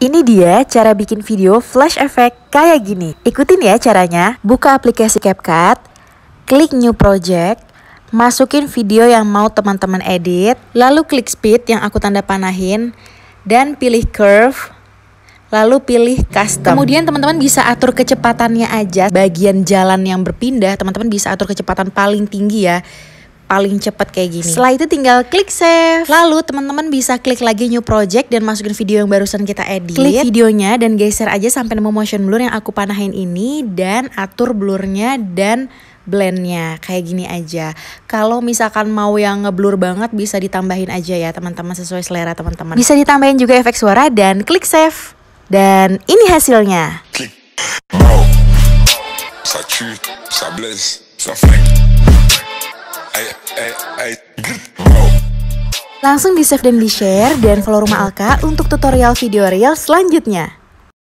Ini dia cara bikin video flash effect kayak gini. Ikutin ya caranya. Buka aplikasi CapCut, klik new project, masukin video yang mau teman-teman edit, lalu klik speed yang aku tanda panahin, dan pilih curve, lalu pilih custom. Kemudian teman-teman bisa atur kecepatannya aja. Bagian jalan yang berpindah, teman-teman bisa atur kecepatan paling tinggi ya paling cepat kayak gini. Setelah itu tinggal klik save. Lalu teman-teman bisa klik lagi new project dan masukin video yang barusan kita edit. Klik videonya dan geser aja sampai nemu motion blur yang aku panahin ini dan atur blurnya dan blendnya kayak gini aja kalau misalkan mau yang ngeblur banget bisa ditambahin aja ya teman-teman sesuai selera teman-teman bisa ditambahin juga efek suara dan klik save dan ini hasilnya klik. Sa sa -bless, sa Langsung di save dan di share dan follow rumah Alka untuk tutorial video real selanjutnya.